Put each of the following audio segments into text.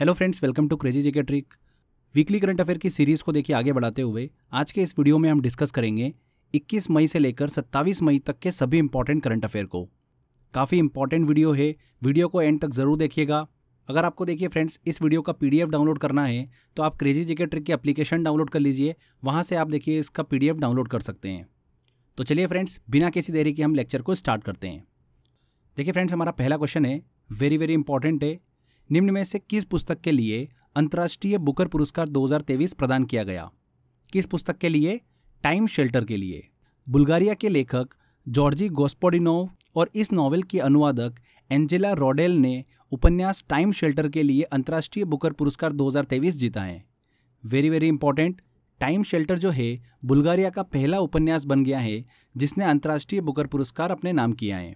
hello friends welcome to crazy GK trick weekly current affair की series को देखिए आगे बढ़ाते हुए आज के इस वीडियो में हम डिस्कस करेंगे 21 मई से लेकर 27 मई तक के सभी इंपॉर्टेंट करंट अफेयर को काफ़ी इंपॉर्टेंट वीडियो है वीडियो को एंड तक ज़रूर देखिएगा अगर आपको देखिए फ्रेंड्स इस वीडियो का पी डाउनलोड करना है तो आप क्रेजी जेके ट्रिक की अप्लीकेशन डाउनलोड कर लीजिए वहाँ से आप देखिए इसका पी डाउनलोड कर सकते हैं तो चलिए फ्रेंड्स बिना किसी देरी के हम लेक्चर को स्टार्ट करते हैं देखिए फ्रेंड्स हमारा पहला क्वेश्चन है वेरी वेरी इंपॉर्टेंट है निम्न में से किस पुस्तक के लिए अंतर्राष्ट्रीय बुकर पुरस्कार 2023 प्रदान किया गया किस पुस्तक के लिए टाइम शेल्टर के लिए बुल्गारिया के लेखक जॉर्जी गोस्पोडिनोव और इस नॉवेल की अनुवादक एंजेला रॉडेल ने उपन्यास टाइम शेल्टर के लिए अंतर्राष्ट्रीय बुकर पुरस्कार 2023 जीता है very very important time shelter जो है बुल्गारिया का पहला उपन्यास बन गया है जिसने अंतर्राष्ट्रीय बुकर पुरस्कार अपने नाम किया है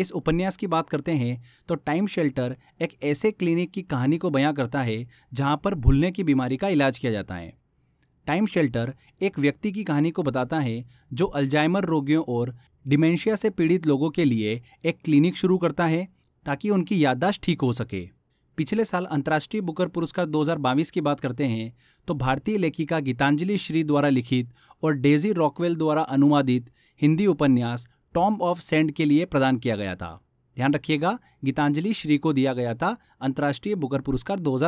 इस उपन्यास की बात करते हैं तो टाइम शेल्टर एक ऐसे क्लिनिक की कहानी को बयां करता है जहां पर भूलने की बीमारी का इलाज किया जाता है टाइम शेल्टर एक व्यक्ति की कहानी को बताता है जो अल्जाइमर रोगियों और डिमेंशिया से पीड़ित लोगों के लिए एक क्लिनिक शुरू करता है ताकि उनकी याददाश्त ठीक हो सके पिछले साल अंतर्राष्ट्रीय बुकर पुरस्कार 2022 की बात करते हैं तो भारतीय लेखिका गीतांजलि श्री द्वारा लिखित और डेजी रॉकवेल द्वारा अनुवादित हिंदी उपन्यास टॉम ऑफ सेंड के लिए प्रदान किया गया था ध्यान रखिएगा गीतांजलि श्री को दिया गया था अंतर्राष्ट्रीय बुकर पुरस्कार दो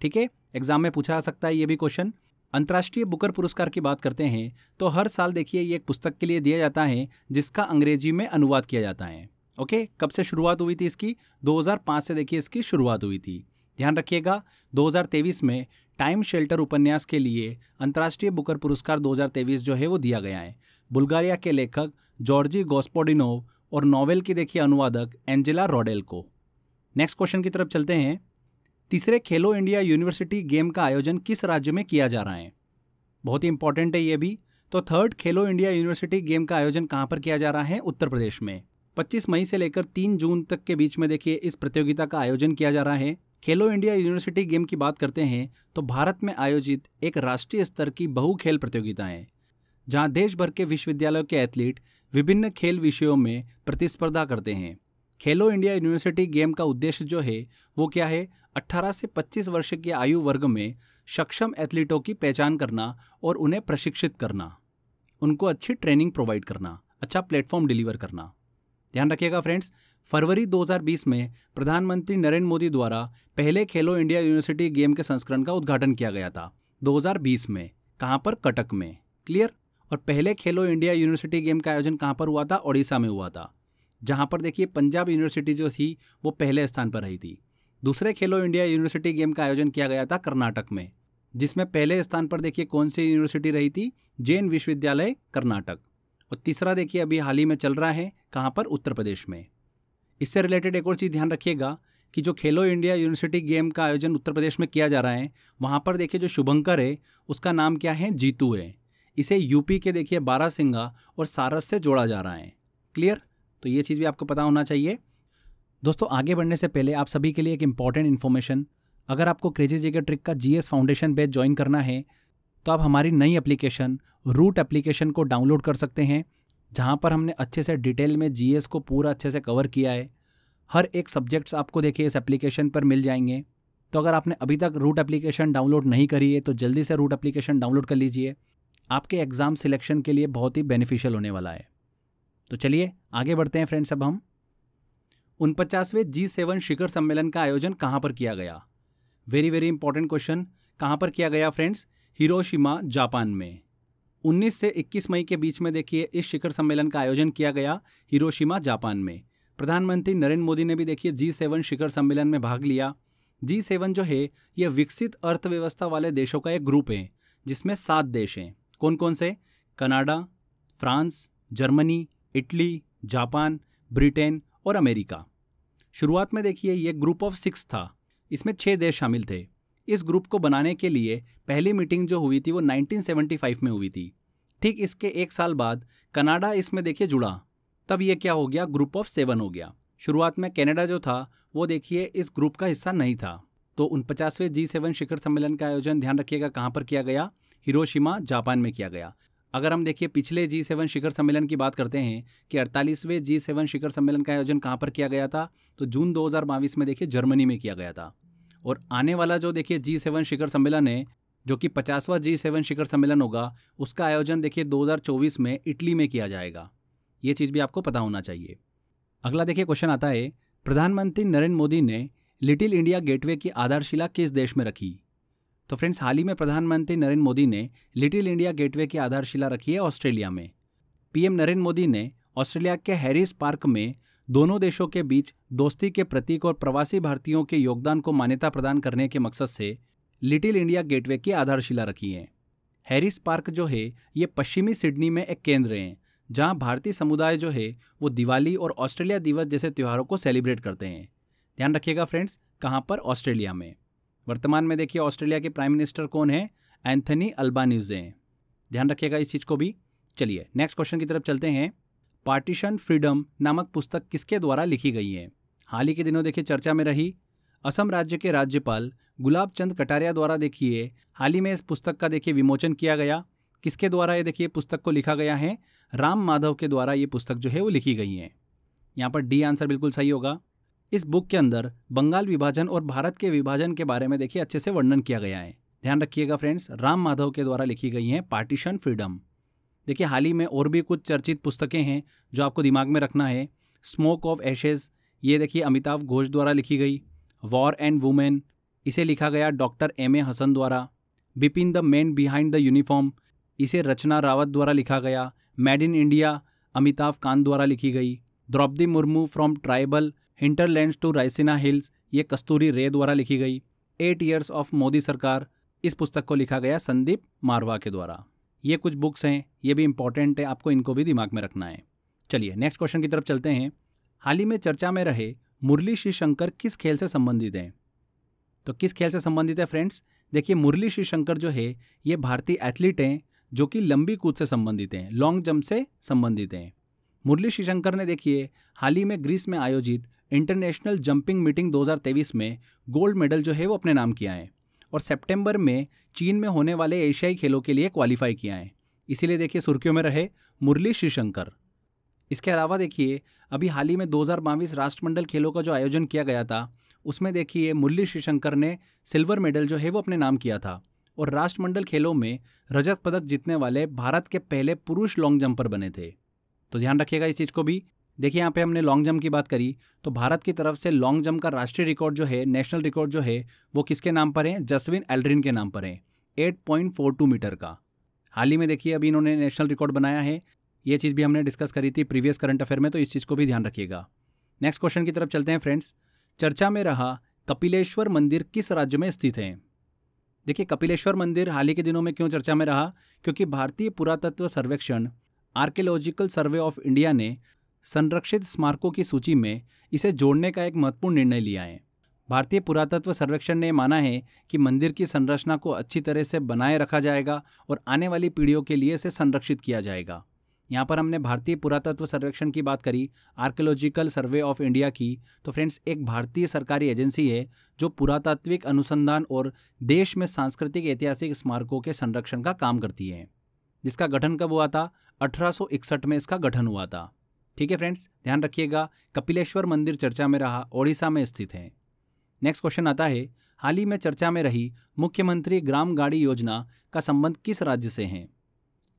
ठीक है एग्जाम में पूछा जा सकता है ये भी क्वेश्चन अंतर्राष्ट्रीय बुकर पुरस्कार की बात करते हैं तो हर साल देखिए ये एक पुस्तक के लिए दिया जाता है जिसका अंग्रेजी में अनुवाद किया जाता है ओके कब से शुरुआत हुई थी इसकी 2005 से देखिए इसकी शुरुआत हुई थी ध्यान रखिएगा 2023 में टाइम शेल्टर उपन्यास के लिए अंतर्राष्ट्रीय बुकर पुरस्कार 2023 जो है वो दिया गया है बुल्गारिया के लेखक जॉर्जी गोस्पोडिनोव और नॉवेल की देखिए अनुवादक एंजेला रॉडेल को नेक्स्ट क्वेश्चन की तरफ चलते हैं तीसरे खेलो इंडिया यूनिवर्सिटी गेम का आयोजन किस राज्य में किया जा रहा है बहुत ही इंपॉर्टेंट है ये भी तो थर्ड खेलो इंडिया यूनिवर्सिटी गेम का आयोजन कहाँ पर किया जा रहा है उत्तर प्रदेश में 25 मई से लेकर 3 जून तक के बीच में देखिए इस प्रतियोगिता का आयोजन किया जा रहा है खेलो इंडिया यूनिवर्सिटी गेम की बात करते हैं तो भारत में आयोजित एक राष्ट्रीय स्तर की बहु खेल प्रतियोगिता है जहां देश भर के विश्वविद्यालयों के एथलीट विभिन्न खेल विषयों में प्रतिस्पर्धा करते हैं खेलो इंडिया यूनिवर्सिटी गेम का उद्देश्य जो है वो क्या है 18 से 25 वर्ष के आयु वर्ग में सक्षम एथलीटों की पहचान करना और उन्हें प्रशिक्षित करना उनको अच्छी ट्रेनिंग प्रोवाइड करना अच्छा प्लेटफॉर्म डिलीवर करना ध्यान रखिएगा फ्रेंड्स फरवरी 2020 में प्रधानमंत्री नरेंद्र मोदी द्वारा पहले खेलो इंडिया यूनिवर्सिटी गेम के संस्करण का उद्घाटन किया गया था 2020 में कहाँ पर कटक में क्लियर और पहले खेलो इंडिया यूनिवर्सिटी गेम का आयोजन कहाँ पर हुआ था ओडिशा में हुआ था जहाँ पर देखिए पंजाब यूनिवर्सिटी जो थी वो पहले स्थान पर रही थी दूसरे खेलो इंडिया यूनिवर्सिटी गेम का आयोजन किया गया था कर्नाटक में जिसमें पहले स्थान पर देखिए कौन सी यूनिवर्सिटी रही थी जैन विश्वविद्यालय कर्नाटक और तीसरा देखिए अभी हाल ही में चल रहा है कहाँ पर उत्तर प्रदेश में इससे रिलेटेड एक और चीज़ ध्यान रखिएगा कि जो खेलो इंडिया यूनिवर्सिटी गेम का आयोजन उत्तर प्रदेश में किया जा रहा है वहाँ पर देखिए जो शुभंकर है उसका नाम क्या है जीतू है इसे यूपी के देखिए बारह सिंघा और सारस से जोड़ा जा रहा है क्लियर तो ये चीज़ भी आपको पता होना चाहिए दोस्तों आगे बढ़ने से पहले आप सभी के लिए एक इंपॉर्टेंट इन्फॉर्मेशन अगर आपको क्रेजी के ट्रिक का जीएस फाउंडेशन बैच ज्वाइन करना है तो आप हमारी नई एप्लीकेशन रूट एप्लीकेशन को डाउनलोड कर सकते हैं जहाँ पर हमने अच्छे से डिटेल में जीएस को पूरा अच्छे से कवर किया है हर एक सब्जेक्ट्स आपको देखिए इस एप्लीकेशन पर मिल जाएंगे तो अगर आपने अभी तक रूट एप्लीकेशन डाउनलोड नहीं करी है तो जल्दी से रूट एप्लीकेशन डाउनलोड कर लीजिए आपके एग्ज़ाम सिलेक्शन के लिए बहुत ही बेनिफिशियल होने वाला है तो चलिए आगे बढ़ते हैं फ्रेंड्स अब हम उनपचासवें जी सेवन शिखर सम्मेलन का आयोजन कहाँ पर किया गया वेरी वेरी इंपॉर्टेंट क्वेश्चन कहाँ पर किया गया फ्रेंड्स हिरोशिमा जापान में 19 से 21 मई के बीच में देखिए इस शिखर सम्मेलन का आयोजन किया गया हिरोशिमा जापान में प्रधानमंत्री नरेंद्र मोदी ने भी देखिए जी सेवन शिखर सम्मेलन में भाग लिया जी सेवन जो है यह विकसित अर्थव्यवस्था वाले देशों का एक ग्रुप है जिसमें सात देश हैं कौन कौन से Canada France Germany Italy Japan Britain और अमेरिका शुरुआत में देखिए ये ग्रुप ऑफ सिक्स था इसमें छः देश शामिल थे इस ग्रुप को बनाने के लिए पहली मीटिंग जो हुई थी वो 1975 में हुई थी ठीक इसके एक साल बाद कनाडा इसमें देखिए जुड़ा तब ये क्या हो गया ग्रुप ऑफ सेवन हो गया शुरुआत में कनाडा जो था वो देखिए इस ग्रुप का हिस्सा नहीं था तो उनपचासवें जी सेवन शिखर सम्मेलन का आयोजन ध्यान रखिएगा कहाँ पर किया गया हिरोशिमा जापान में किया गया अगर हम देखिए पिछले जी सेवन शिखर सम्मेलन की बात करते हैं कि अड़तालीसवें जी सेवन शिखर सम्मेलन का आयोजन कहाँ पर किया गया था तो जून दो में देखिए जर्मनी में किया गया था और आने वाला जो देखिए जी सेवन शिखर सम्मेलन है जो कि पचासवा जी सेवन शिखर सम्मेलन होगा उसका आयोजन देखिए 2024 में इटली में किया जाएगा ये चीज़ भी आपको पता होना चाहिए अगला देखिए क्वेश्चन आता है प्रधानमंत्री नरेंद्र मोदी ने लिटिल इंडिया गेटवे की आधारशिला किस देश में रखी तो फ्रेंड्स हाल ही में प्रधानमंत्री नरेंद्र मोदी ने लिटिल इंडिया गेटवे की आधारशिला रखी है ऑस्ट्रेलिया में पीएम नरेंद्र मोदी ने ऑस्ट्रेलिया के हैरिस पार्क में दोनों देशों के बीच दोस्ती के प्रतीक और प्रवासी भारतीयों के योगदान को मान्यता प्रदान करने के मकसद से लिटिल इंडिया गेटवे की आधारशिला रखी है हैरिस पार्क जो है ये पश्चिमी सिडनी में एक केंद्र है जहाँ भारतीय समुदाय जो है वो दिवाली और ऑस्ट्रेलिया दिवस जैसे त्योहारों को सेलिब्रेट करते हैं ध्यान रखिएगा फ्रेंड्स कहाँ पर ऑस्ट्रेलिया में वर्तमान में देखिए ऑस्ट्रेलिया के प्राइम मिनिस्टर कौन है एंथनी अल्बानीजे हैं ध्यान रखिएगा इस चीज़ को भी चलिए नेक्स्ट क्वेश्चन की तरफ चलते हैं पार्टीशन फ्रीडम नामक पुस्तक किसके द्वारा लिखी गई है हाल ही के दिनों देखिए चर्चा में रही असम राज्य के राज्यपाल गुलाब चंद कटारिया द्वारा देखिए हाल ही में इस पुस्तक का देखिए विमोचन किया गया किसके द्वारा ये देखिए पुस्तक को लिखा गया है राम माधव के द्वारा ये पुस्तक जो है वो लिखी गई है यहाँ पर डी आंसर बिल्कुल सही होगा इस बुक के अंदर बंगाल विभाजन और भारत के विभाजन के बारे में देखिए अच्छे से वर्णन किया गया है ध्यान रखिएगा फ्रेंड्स राम माधव के द्वारा लिखी गई हैं पार्टीशन फ्रीडम देखिए हाल ही में और भी कुछ चर्चित पुस्तकें हैं जो आपको दिमाग में रखना है स्मोक ऑफ एशेज़ ये देखिए अमिताभ घोष द्वारा लिखी गई वॉर एंड वुमेन इसे लिखा गया डॉक्टर एम ए हसन द्वारा Bipin the man behind the uniform इसे रचना रावत द्वारा लिखा गया made in India Amitabh Kant द्वारा लिखी गई Draupadi Murmu from tribal hinterlands to Raisina Hills ये कस्तूरी रे द्वारा लिखी गई एट ईयर्स ऑफ मोदी सरकार इस पुस्तक को लिखा गया संदीप मारवा के द्वारा ये कुछ बुक्स हैं ये भी इंपॉर्टेंट है आपको इनको भी दिमाग में रखना है चलिए नेक्स्ट क्वेश्चन की तरफ चलते हैं हाल ही में चर्चा में रहे मुरली श्री शंकर किस खेल से संबंधित हैं तो किस खेल से संबंधित है फ्रेंड्स देखिए मुरली श्री शंकर जो है ये भारतीय एथलीट हैं जो कि लंबी कूद से संबंधित हैं लॉन्ग जंप से संबंधित हैं मुरली श्री शंकर ने देखिए हाल ही में ग्रीस में आयोजित इंटरनेशनल जंपिंग मीटिंग 2023 में गोल्ड मेडल जो है वो अपने नाम किया है और सितंबर में चीन में होने वाले एशियाई खेलों के लिए क्वालिफाई किया है इसीलिए देखिए सुर्खियों में रहे मुरली श्रीशंकर इसके अलावा देखिए अभी हाल ही में दो राष्ट्रमंडल खेलों का जो आयोजन किया गया था उसमें देखिए मुरली श्रीशंकर ने सिल्वर मेडल जो है वो अपने नाम किया था और राष्ट्रमंडल खेलों में रजत पदक जीतने वाले भारत के पहले पुरुष लॉन्ग जंपर बने थे तो ध्यान रखिएगा इस चीज़ को भी देखिए यहाँ पे हमने लॉन्ग जंप की बात करी तो भारत की तरफ से लॉन्ग जंप का राष्ट्रीय रिकॉर्ड जो है नेशनल रिकॉर्ड जो है वो किसके नाम पर है जसविन एल्ड्रिन के नाम पर है 8.42 मीटर का हाल ही में देखिए अभी इन्होंने नेशनल रिकॉर्ड बनाया है ये चीज़ भी हमने डिस्कस करी थी प्रीवियस करंट अफेयर में तो इस चीज़ को भी ध्यान रखिएगा नेक्स्ट क्वेश्चन की तरफ चलते हैं फ्रेंड्स चर्चा में रहा कपिलेश्वर मंदिर किस राज्य में स्थित है देखिए कपिलेश्वर मंदिर हाल ही के दिनों में क्यों चर्चा में रहा क्योंकि भारतीय पुरातत्व सर्वेक्षण आर्कियोलॉजिकल सर्वे ऑफ इंडिया ने संरक्षित स्मारकों की सूची में इसे जोड़ने का एक महत्वपूर्ण निर्णय लिया है भारतीय पुरातत्व सर्वेक्षण ने माना है कि मंदिर की संरचना को अच्छी तरह से बनाए रखा जाएगा और आने वाली पीढ़ियों के लिए इसे संरक्षित किया जाएगा यहाँ पर हमने भारतीय पुरातत्व सर्वेक्षण की बात करी आर्कोलॉजिकल सर्वे ऑफ इंडिया की तो फ्रेंड्स एक भारतीय सरकारी एजेंसी है जो पुरातात्विक अनुसंधान और देश में सांस्कृतिक ऐतिहासिक स्मारकों के संरक्षण का काम करती है जिसका गठन कब हुआ था अठारह में इसका गठन हुआ था ठीक है फ्रेंड्स ध्यान रखिएगा कपिलेश्वर मंदिर चर्चा में रहा ओडिशा में स्थित है नेक्स्ट क्वेश्चन आता है हाल ही में चर्चा में रही मुख्यमंत्री ग्राम गाड़ी योजना का संबंध किस राज्य से है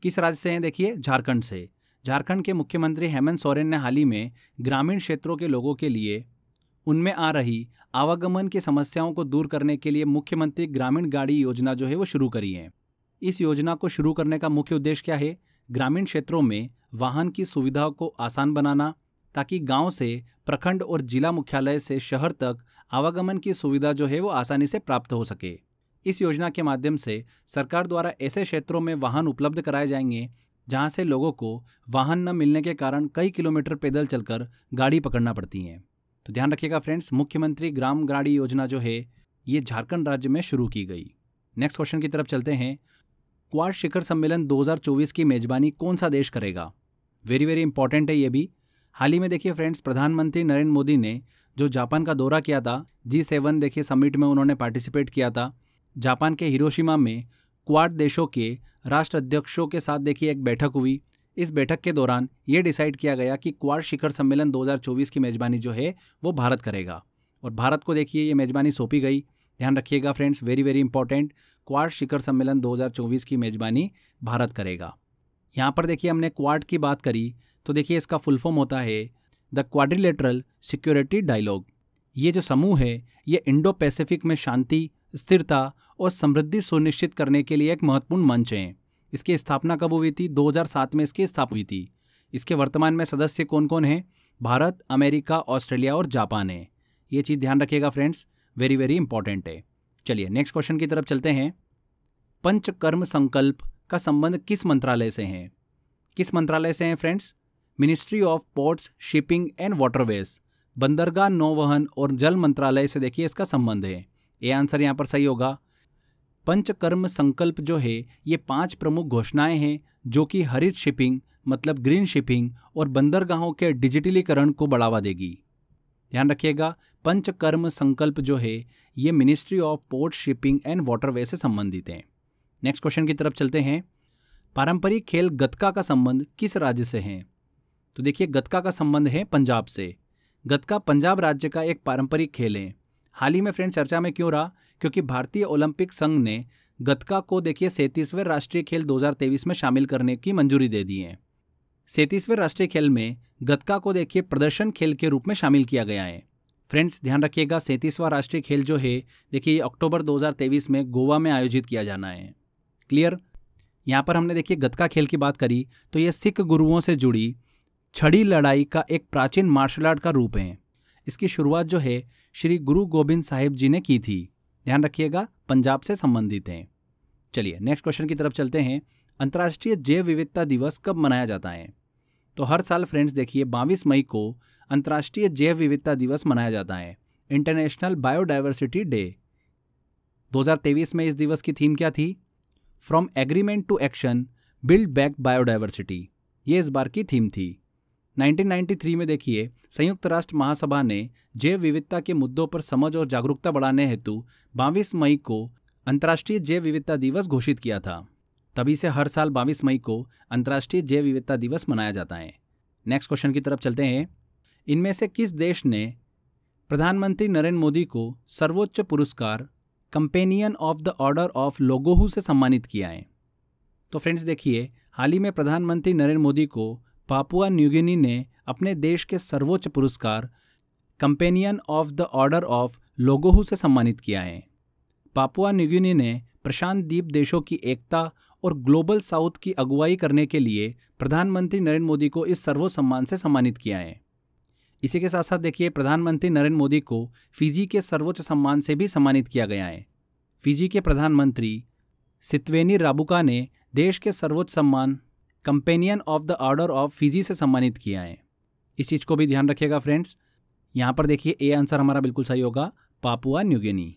किस राज्य से हैं देखिए झारखंड से झारखंड के मुख्यमंत्री हेमंत सोरेन ने हाल ही में ग्रामीण क्षेत्रों के लोगों के लिए उनमें आ रही आवागमन की समस्याओं को दूर करने के लिए मुख्यमंत्री ग्रामीण गाड़ी योजना जो है वो शुरू करी है इस योजना को शुरू करने का मुख्य उद्देश्य क्या है ग्रामीण क्षेत्रों में वाहन की सुविधा को आसान बनाना ताकि गांव से प्रखंड और जिला मुख्यालय से शहर तक आवागमन की सुविधा जो है वो आसानी से प्राप्त हो सके इस योजना के माध्यम से सरकार द्वारा ऐसे क्षेत्रों में वाहन उपलब्ध कराए जाएंगे जहां से लोगों को वाहन न मिलने के कारण कई किलोमीटर पैदल चलकर गाड़ी पकड़ना पड़ती है तो ध्यान रखिएगा फ्रेंड्स मुख्यमंत्री ग्राम गाड़ी योजना जो है ये झारखंड राज्य में शुरू की गई नेक्स्ट क्वेश्चन की तरफ चलते हैं क्वार शिखर सम्मेलन 2024 की मेजबानी कौन सा देश करेगा वेरी वेरी इंपॉर्टेंट है ये भी हाल ही में देखिए फ्रेंड्स प्रधानमंत्री नरेंद्र मोदी ने जो जापान का दौरा किया था जी सेवन देखिए समिट में उन्होंने पार्टिसिपेट किया था जापान के हिरोशिमा में क्वाड देशों के राष्ट्र अध्यक्षों के साथ देखिए एक बैठक हुई इस बैठक के दौरान ये डिसाइड किया गया कि क्वाड शिखर सम्मेलन 2024 की मेज़बानी जो है वो भारत करेगा और भारत को देखिए ये मेज़बानी सौंपी गई ध्यान रखिएगा friends very very important Quad शिखर सम्मेलन 2024 की मेज़बानी भारत करेगा यहाँ पर देखिए हमने क्वाड की बात करी तो देखिए इसका फुल फॉर्म होता है द क्वाड्रिलेटरल सिक्योरिटी डायलॉग ये जो समूह है ये इंडो पैसिफिक में शांति स्थिरता और समृद्धि सुनिश्चित करने के लिए एक महत्वपूर्ण मंच है इसकी स्थापना कब हुई थी 2007 में इसकी स्थापना हुई थी इसके वर्तमान में सदस्य कौन कौन हैं भारत अमेरिका ऑस्ट्रेलिया और जापान है ये चीज़ ध्यान रखिएगा फ्रेंड्स वेरी वेरी इंपॉर्टेंट है चलिए नेक्स्ट क्वेश्चन की तरफ चलते हैं पंचकर्म संकल्प का संबंध किस मंत्रालय से है किस मंत्रालय से है friends ministry of ports shipping and waterways बंदरगाह नौवहन और जल मंत्रालय से देखिए इसका संबंध है ये आंसर यहाँ पर सही होगा पंचकर्म संकल्प जो है ये पांच प्रमुख घोषणाएं हैं जो कि हरित शिपिंग मतलब ग्रीन शिपिंग और बंदरगाहों के डिजिटलीकरण को बढ़ावा देगी ध्यान रखिएगा पंचकर्म संकल्प जो है ये ministry of port shipping and waterway से संबंधित हैं नेक्स्ट क्वेश्चन की तरफ चलते हैं पारंपरिक खेल गतका का संबंध किस राज्य से है तो देखिए गतका का संबंध है पंजाब से गतका पंजाब राज्य का एक पारंपरिक खेल है हाल ही में फ्रेंड चर्चा में क्यों रहा क्योंकि भारतीय ओलंपिक संघ ने गतका को देखिए सैंतीसवें राष्ट्रीय खेल 2023 में शामिल करने की मंजूरी दे दी है सैंतीसवें राष्ट्रीय खेल में गतका को देखिए प्रदर्शन खेल के रूप में शामिल किया गया है फ्रेंड्स ध्यान रखिएगा सैंतीसवां राष्ट्रीय खेल जो है देखिए अक्टूबर 2023 में गोवा में आयोजित किया जाना है क्लियर यहाँ पर हमने देखिए गतका खेल की बात करी तो ये सिख गुरुओं से जुड़ी छड़ी लड़ाई का एक प्राचीन मार्शल आर्ट का रूप है इसकी शुरुआत जो है श्री गुरु गोविंद साहिब जी ने की थी ध्यान रखिएगा पंजाब से संबंधित हैं चलिए नेक्स्ट क्वेश्चन की तरफ चलते हैं अंतर्राष्ट्रीय जैव विविधता दिवस कब मनाया जाता है तो हर साल फ्रेंड्स देखिए बाईस मई को अंतर्राष्ट्रीय जैव विविधता दिवस मनाया जाता है इंटरनेशनल बायोडाइवर्सिटी डे 2023 में इस दिवस की थीम क्या थी from agreement to action build back biodiversity ये इस बार की थीम थी 1993 में देखिए संयुक्त राष्ट्र महासभा ने जैव विविधता के मुद्दों पर समझ और जागरूकता बढ़ाने हेतु बाईस मई को अंतर्राष्ट्रीय जैव विविधता दिवस घोषित किया था तभी से हर साल बाईस मई को अंतर्राष्ट्रीय जैव विविधता दिवस मनाया जाता है नेक्स्ट क्वेश्चन की तरफ चलते हैं इनमें से किस देश ने प्रधानमंत्री नरेंद्र मोदी को सर्वोच्च पुरस्कार companion of the order of Logohu से सम्मानित किया है तो फ्रेंड्स देखिए हाल ही में प्रधानमंत्री नरेंद्र मोदी को पापुआ न्यूगिनी ने अपने देश के सर्वोच्च पुरस्कार companion of the order of Logohu से सम्मानित किया है पापुआ न्यूगिनी ने प्रशांत द्वीप देशों की एकता और ग्लोबल साउथ की अगुवाई करने के लिए प्रधानमंत्री नरेंद्र मोदी को इस सर्वोच्च सम्मान से सम्मानित किया है इसी के साथ साथ देखिए प्रधानमंत्री नरेंद्र मोदी को फिजी के सर्वोच्च सम्मान से भी सम्मानित किया गया है फिजी के प्रधानमंत्री सित्वेनी राबुका ने देश के सर्वोच्च सम्मान companion of the order of Fiji से सम्मानित किया है इस चीज़ को भी ध्यान रखिएगा फ्रेंड्स यहाँ पर देखिए ए आंसर हमारा बिल्कुल सही होगा पापुआ न्यूगिनी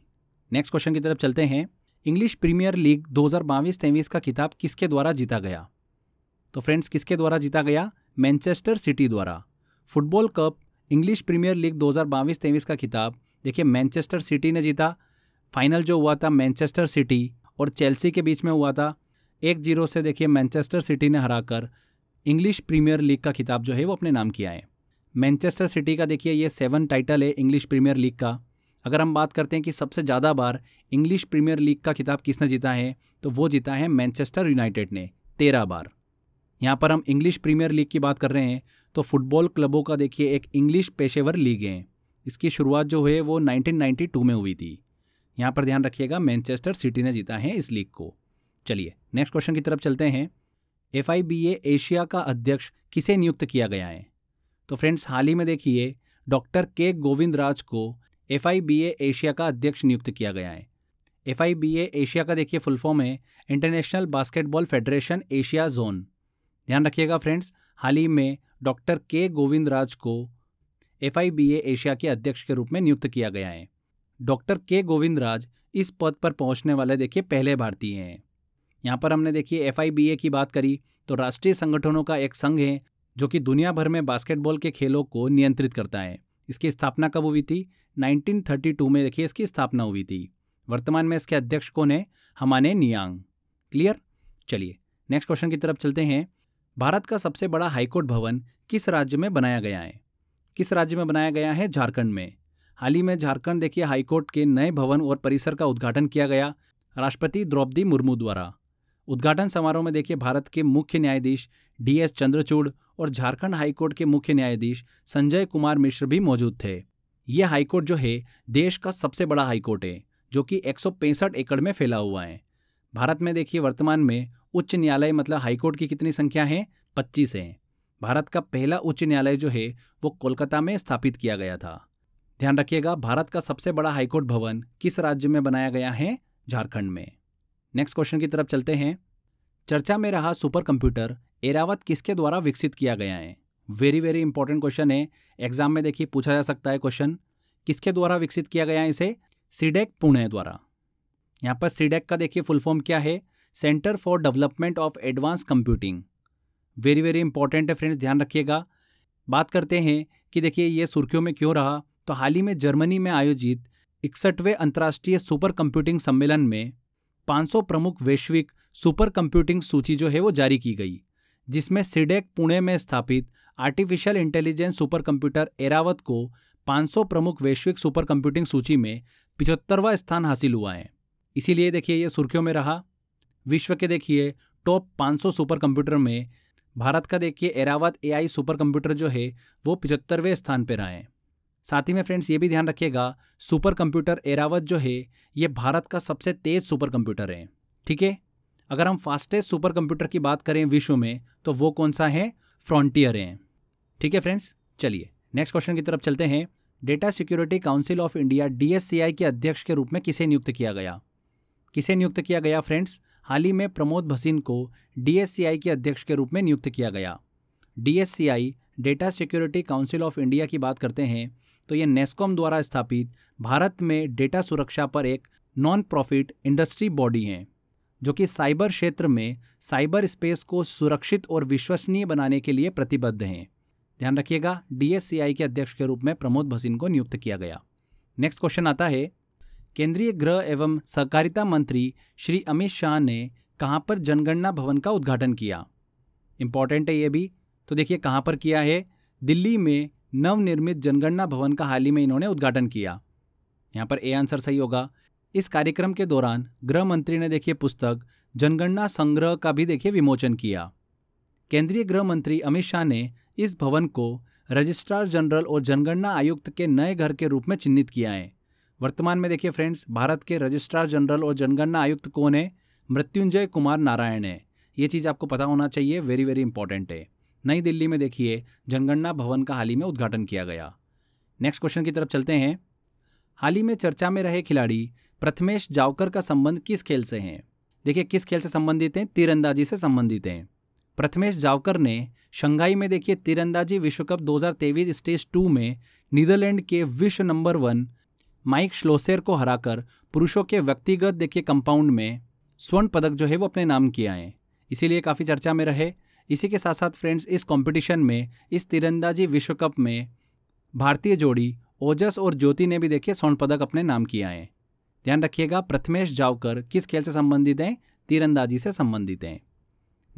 नेक्स्ट क्वेश्चन की तरफ चलते हैं इंग्लिश प्रीमियर लीग दो हज़ार का किताब किसके द्वारा जीता गया तो फ्रेंड्स किसके द्वारा जीता गया मैनचेस्टर सिटी द्वारा football cup English Premier League 2022-23 का खिताब देखिए मैनचेस्टर सिटी ने जीता फाइनल जो हुआ था मैनचेस्टर सिटी और चेल्सी के बीच में हुआ था एक जीरो से देखिए मैनचेस्टर सिटी ने हराकर इंग्लिश प्रीमियर लीग का खिताब जो है वो अपने नाम किया है मैनचेस्टर सिटी का देखिए ये सेवन टाइटल है इंग्लिश प्रीमियर लीग का अगर हम बात करते हैं कि सबसे ज़्यादा बार इंग्लिश प्रीमियर लीग का खिताब किसने जीता है तो वो जीता है मैनचेस्टर यूनाइटेड ने तेरह बार यहाँ पर हम इंग्लिश प्रीमियर लीग की बात कर रहे हैं तो फुटबॉल क्लबों का देखिए एक इंग्लिश पेशेवर लीग है इसकी शुरुआत जो है वो 1992 में हुई थी यहाँ पर ध्यान रखिएगा मैनचेस्टर सिटी ने जीता है इस लीग को चलिए नेक्स्ट क्वेश्चन की तरफ चलते हैं एफ एशिया का अध्यक्ष किसे नियुक्त किया गया है तो फ्रेंड्स हाल ही में देखिए डॉक्टर के गोविंद राज को एफ एशिया का अध्यक्ष नियुक्त किया गया है एफ एशिया का देखिए फुल फॉर्म है international basketball federation Asia zone ध्यान रखिएगा फ्रेंड्स हाल ही में डॉक्टर के गोविंद राज को एफ एशिया के अध्यक्ष के रूप में नियुक्त किया गया है डॉक्टर के गोविंद राज इस पद पर पहुंचने वाले देखिए पहले भारतीय हैं यहाँ पर हमने देखिए एफ की बात करी तो राष्ट्रीय संगठनों का एक संघ है जो कि दुनिया भर में बास्केटबॉल के खेलों को नियंत्रित करता है इसकी स्थापना कब हुई थी 1932 में देखिए इसकी स्थापना हुई थी वर्तमान में इसके अध्यक्ष कौन है हमाने नियांग क्लियर चलिए नेक्स्ट क्वेश्चन की तरफ चलते हैं भारत का सबसे बड़ा हाईकोर्ट भवन किस राज्य में बनाया गया है किस राज्य में बनाया गया है झारखंड में हाल ही में झारखंड देखिए हाईकोर्ट के नए भवन और परिसर का उद्घाटन किया गया राष्ट्रपति द्रौपदी मुर्मू द्वारा उद्घाटन समारोह में देखिए भारत के मुख्य न्यायाधीश डी एस चंद्रचूड़ और झारखंड हाईकोर्ट के मुख्य न्यायाधीश संजय कुमार मिश्र भी मौजूद थे ये हाईकोर्ट जो है देश का सबसे बड़ा हाईकोर्ट है जो कि एक एकड़ में फैला हुआ है भारत में देखिए वर्तमान में उच्च न्यायालय मतलब हाईकोर्ट की कितनी संख्या है पच्चीस है भारत का पहला उच्च न्यायालय जो है वो कोलकाता में स्थापित किया गया था ध्यान रखिएगा भारत का सबसे बड़ा हाईकोर्ट भवन किस राज्य में बनाया गया है झारखंड में नेक्स्ट क्वेश्चन की तरफ चलते हैं चर्चा में रहा सुपर कंप्यूटर एरावत किसके द्वारा विकसित किया गया है वेरी वेरी इंपॉर्टेंट क्वेश्चन है एग्जाम में देखिए पूछा जा सकता है क्वेश्चन किसके द्वारा विकसित किया गया है इसे सीडेक पुणे द्वारा यहाँ पर सीडेक का देखिए फुल फॉर्म क्या है centre for development of advance computing very very important है फ्रेंड्स ध्यान रखिएगा बात करते हैं कि देखिए ये सुर्खियों में क्यों रहा तो हाल ही में जर्मनी में आयोजित इकसठवें अंतर्राष्ट्रीय सुपर कंप्यूटिंग सम्मेलन में 500 प्रमुख वैश्विक सुपर कंप्यूटिंग सूची जो है वो जारी की गई जिसमें सिडेक पुणे में स्थापित artificial intelligence super computer Airawat को 500 प्रमुख वैश्विक सुपर कंप्यूटिंग सूची में पिछहत्तरवा स्थान हासिल हुआ है इसीलिए देखिए ये सुर्खियों में रहा विश्व के देखिए टॉप 500 सुपर कंप्यूटर में भारत का देखिए एरावत ए सुपर कंप्यूटर जो है वो पिचहत्तरवें स्थान पर आए साथ ही में फ्रेंड्स ये भी ध्यान रखिएगा सुपर कंप्यूटर एरावत जो है ये भारत का सबसे तेज सुपर कंप्यूटर है ठीक है अगर हम फास्टेस्ट सुपर कंप्यूटर की बात करें विश्व में तो वो कौन सा है फ्रॉन्टियर है ठीक है फ्रेंड्स चलिए नेक्स्ट क्वेश्चन की तरफ चलते हैं data security council of India DSCI के अध्यक्ष के रूप में किसे नियुक्त किया गया किसे नियुक्त किया गया फ्रेंड्स हाल ही में प्रमोद भसीन को डीएससीआई के अध्यक्ष के रूप में नियुक्त किया गया DSCI data security council of India की बात करते हैं तो ये नेस्कॉम द्वारा स्थापित भारत में डेटा सुरक्षा पर एक नॉन प्रॉफिट इंडस्ट्री बॉडी हैं जो कि साइबर क्षेत्र में साइबर स्पेस को सुरक्षित और विश्वसनीय बनाने के लिए प्रतिबद्ध हैं ध्यान रखिएगा डीएससीआई के अध्यक्ष के रूप में प्रमोद भसीन को नियुक्त किया गया नेक्स्ट क्वेश्चन आता है केंद्रीय गृह एवं सहकारिता मंत्री श्री अमित शाह ने कहाँ पर जनगणना भवन का उद्घाटन किया इम्पॉर्टेंट है ये भी तो देखिए कहाँ पर किया है दिल्ली में नवनिर्मित जनगणना भवन का हाल ही में इन्होंने उद्घाटन किया यहाँ पर ए आंसर सही होगा इस कार्यक्रम के दौरान गृह मंत्री ने देखिए पुस्तक जनगणना संग्रह का भी देखिए विमोचन किया केंद्रीय गृह मंत्री अमित शाह ने इस भवन को रजिस्ट्रार जनरल और जनगणना आयुक्त के नए घर के रूप में चिन्हित किया है वर्तमान में देखिए फ्रेंड्स भारत के रजिस्ट्रार जनरल और जनगणना आयुक्त कौन है मृत्युंजय कुमार नारायण है ये चीज़ आपको पता होना चाहिए वेरी वेरी इंपॉर्टेंट है नई दिल्ली में देखिए जनगणना भवन का हाल ही में उद्घाटन किया गया नेक्स्ट क्वेश्चन की तरफ चलते हैं हाल ही में चर्चा में रहे खिलाड़ी प्रथमेश जावकर का संबंध किस खेल से है देखिए किस खेल से संबंधित हैं तीरंदाजी से संबंधित हैं प्रथमेश जावकर ने शंघाई में देखिए तीरंदाजी विश्व कप 2023 स्टेज टू में नीदरलैंड के विश्व नंबर वन माइक श्लोसेर को हराकर पुरुषों के व्यक्तिगत देखिए कंपाउंड में स्वर्ण पदक जो है वो अपने नाम किया है इसीलिए काफ़ी चर्चा में रहे इसी के साथ साथ फ्रेंड्स इस कंपटीशन में इस तिरंदाजी विश्व कप में भारतीय जोड़ी ओजस और ज्योति ने भी देखिए स्वर्ण पदक अपने नाम किया है ध्यान रखिएगा प्रथमेश जावकर किस खेल से संबंधित हैं तीरंदाजी से संबंधित हैं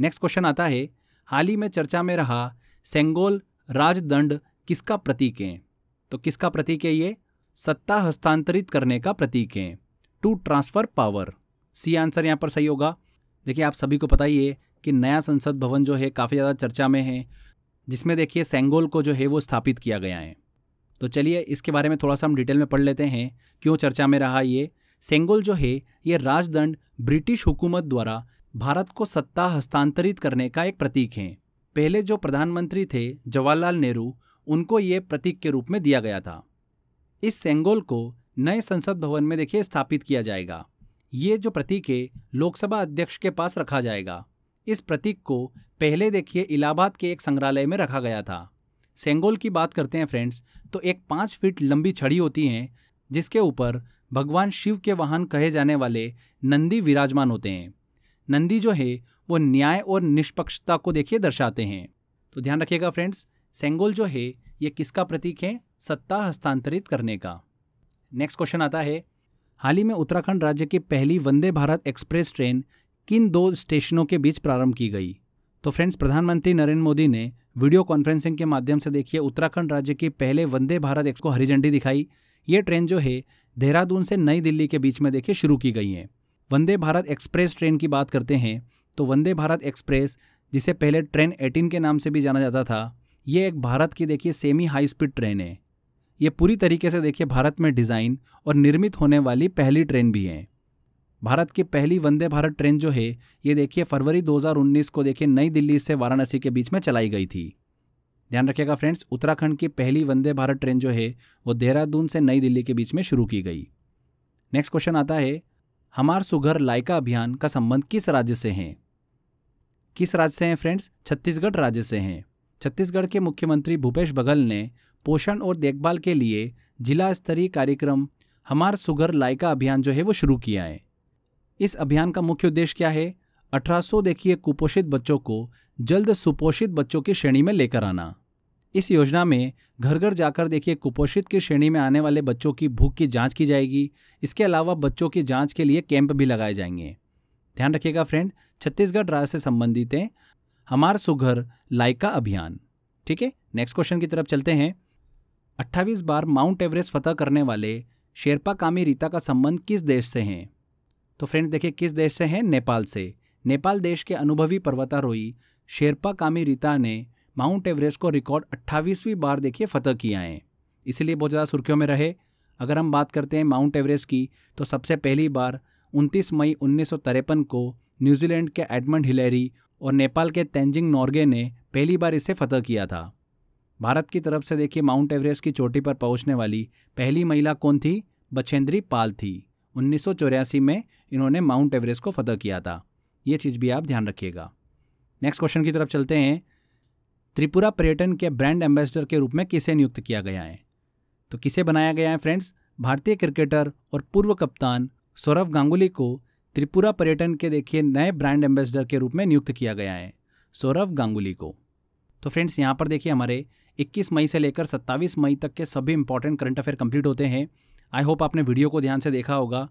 नेक्स्ट क्वेश्चन आता है हाल ही में चर्चा में रहा सेंगोल राजदंड किसका प्रतीक है तो किसका प्रतीक है ये सत्ता हस्तांतरित करने का प्रतीक है to transfer power C answer यहाँ पर सही होगा देखिए आप सभी को पता ही है कि नया संसद भवन जो है काफ़ी ज़्यादा चर्चा में है जिसमें देखिए सेंगोल को जो है वो स्थापित किया गया है तो चलिए इसके बारे में थोड़ा सा हम डिटेल में पढ़ लेते हैं क्यों चर्चा में रहा ये सेंगोल जो है ये राजदंड ब्रिटिश हुकूमत द्वारा भारत को सत्ता हस्तांतरित करने का एक प्रतीक है पहले जो प्रधानमंत्री थे जवाहरलाल नेहरू उनको ये प्रतीक के रूप में दिया गया था इस सेंगोल को नए संसद भवन में देखिए स्थापित किया जाएगा ये जो प्रतीक है लोकसभा अध्यक्ष के पास रखा जाएगा इस प्रतीक को पहले देखिए इलाहाबाद के एक संग्रहालय में रखा गया था सेंगोल की बात करते हैं फ्रेंड्स तो एक पाँच फीट लंबी छड़ी होती है जिसके ऊपर भगवान शिव के वाहन कहे जाने वाले नंदी विराजमान होते हैं नंदी जो है वो न्याय और निष्पक्षता को देखिए दर्शाते हैं तो ध्यान रखिएगा फ्रेंड्स सेंगोल जो है ये किसका प्रतीक है सत्ता हस्तांतरित करने का नेक्स्ट क्वेश्चन आता है हाल ही में उत्तराखंड राज्य की पहली वंदे भारत एक्सप्रेस ट्रेन किन दो स्टेशनों के बीच प्रारंभ की गई तो फ्रेंड्स प्रधानमंत्री नरेंद्र मोदी ने वीडियो कॉन्फ्रेंसिंग के माध्यम से देखिए उत्तराखंड राज्य की पहले वंदे भारत एक्स को हरी झंडी दिखाई ये ट्रेन जो है देहरादून से नई दिल्ली के बीच में देखिए शुरू की गई है वंदे भारत एक्सप्रेस ट्रेन की बात करते हैं तो वंदे भारत एक्सप्रेस जिसे पहले ट्रेन एटीन के नाम से भी जाना जाता था ये एक भारत की देखिए सेमी हाई स्पीड ट्रेन है ये पूरी तरीके से देखिए भारत में डिज़ाइन और निर्मित होने वाली पहली ट्रेन भी है भारत की पहली वंदे भारत ट्रेन जो है ये देखिए फरवरी 2019 को देखिए नई दिल्ली से वाराणसी के बीच में चलाई गई थी ध्यान रखिएगा फ्रेंड्स उत्तराखंड की पहली वंदे भारत ट्रेन जो है वो देहरादून से नई दिल्ली के बीच में शुरू की गई नेक्स्ट क्वेश्चन आता है हमार सुघर लायका अभियान का संबंध किस राज्य से है किस राज्य से हैं फ्रेंड्स छत्तीसगढ़ राज्य से हैं छत्तीसगढ़ के मुख्यमंत्री भूपेश बघल ने पोषण और देखभाल के लिए जिला स्तरीय कार्यक्रम हमार सुगर लाइका अभियान जो है वो शुरू किया है इस अभियान का मुख्य उद्देश्य क्या है अठारह देखिए कुपोषित बच्चों को जल्द सुपोषित बच्चों की श्रेणी में लेकर आना इस योजना में घर घर जाकर देखिए कुपोषित की श्रेणी में आने वाले बच्चों की भूख की जांच की जाएगी इसके अलावा बच्चों की जांच के लिए कैंप भी लगाए जाएंगे ध्यान रखिएगा फ्रेंड छत्तीसगढ़ राज्य से संबंधित है हमार सुघर लाइका अभियान ठीक है नेक्स्ट क्वेश्चन की तरफ चलते हैं 28 बार माउंट एवरेस्ट फतह करने वाले शेरपा कामी रीता का संबंध किस देश से हैं तो फ्रेंड्स देखिए किस देश से हैं नेपाल से नेपाल देश के अनुभवी पर्वतारोही शेरपा कामी रीता ने माउंट एवरेस्ट को रिकॉर्ड अट्ठावीसवीं बार देखिए फतह किया है इसीलिए बहुत ज़्यादा सुर्खियों में रहे अगर हम बात करते हैं माउंट एवरेस्ट की तो सबसे पहली बार 29 मई उन्नीस को न्यूजीलैंड के एडमंड हिलेरी और नेपाल के तेंजिंग नॉर्गे ने पहली बार इसे फतह किया था भारत की तरफ से देखिए माउंट एवरेस्ट की चोटी पर पहुंचने वाली पहली महिला कौन थी बछेंद्री पाल थी उन्नीस में इन्होंने माउंट एवरेस्ट को फतह किया था ये चीज़ भी आप ध्यान रखिएगा नेक्स्ट क्वेश्चन की तरफ चलते हैं त्रिपुरा पर्यटन के ब्रांड एम्बेसडर के रूप में किसे नियुक्त किया गया है तो किसे बनाया गया है फ्रेंड्स भारतीय क्रिकेटर और पूर्व कप्तान सौरव गांगुली को त्रिपुरा पर्यटन के देखिए नए ब्रांड एम्बेसडर के रूप में नियुक्त किया गया है सौरव गांगुली को तो फ्रेंड्स यहाँ पर देखिए हमारे 21 मई से लेकर 27 मई तक के सभी इंपॉर्टेंट करंट अफेयर कंप्लीट होते हैं आई होप आपने वीडियो को ध्यान से देखा होगा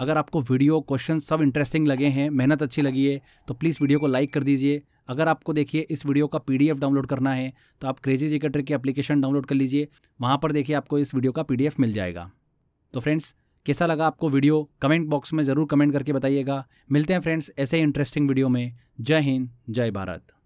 अगर आपको वीडियो क्वेश्चन सब इंटरेस्टिंग लगे हैं मेहनत अच्छी लगी है तो प्लीज़ वीडियो को लाइक कर दीजिए अगर आपको देखिए इस वीडियो का पीडीएफ डाउनलोड करना है तो आप क्रेजी जिकेटर की एप्लीकेशन डाउनलोड कर लीजिए वहाँ पर देखिए आपको इस वीडियो का पीडीएफ मिल जाएगा तो फ्रेंड्स कैसा लगा आपको वीडियो कमेंट बॉक्स में ज़रूर कमेंट करके बताइएगा मिलते हैं फ्रेंड्स ऐसे ही इंटरेस्टिंग वीडियो में जय हिंद जय भारत